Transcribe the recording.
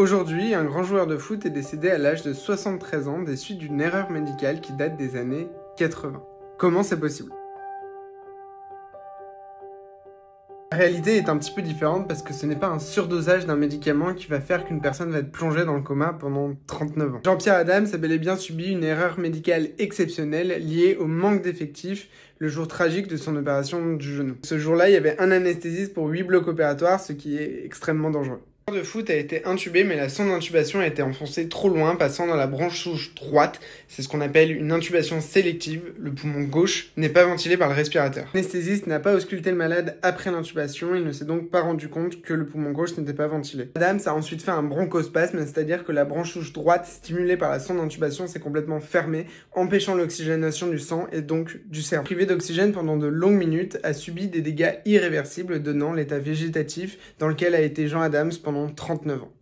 Aujourd'hui, un grand joueur de foot est décédé à l'âge de 73 ans des suites d'une erreur médicale qui date des années 80. Comment c'est possible La réalité est un petit peu différente parce que ce n'est pas un surdosage d'un médicament qui va faire qu'une personne va être plongée dans le coma pendant 39 ans. Jean-Pierre Adam a bel et bien subi une erreur médicale exceptionnelle liée au manque d'effectifs le jour tragique de son opération du genou. Ce jour-là, il y avait un anesthésiste pour 8 blocs opératoires, ce qui est extrêmement dangereux de foot a été intubé, mais la sonde d'intubation a été enfoncée trop loin, passant dans la branche souche droite. C'est ce qu'on appelle une intubation sélective. Le poumon gauche n'est pas ventilé par le respirateur. L'anesthésiste n'a pas ausculté le malade après l'intubation, il ne s'est donc pas rendu compte que le poumon gauche n'était pas ventilé. Adams a ensuite fait un bronchospasme, c'est-à-dire que la branche souche droite stimulée par la sonde d'intubation s'est complètement fermée, empêchant l'oxygénation du sang et donc du cerveau. Privé d'oxygène pendant de longues minutes, a subi des dégâts irréversibles, donnant l'état végétatif dans lequel a été Jean Adams pendant 39 ans.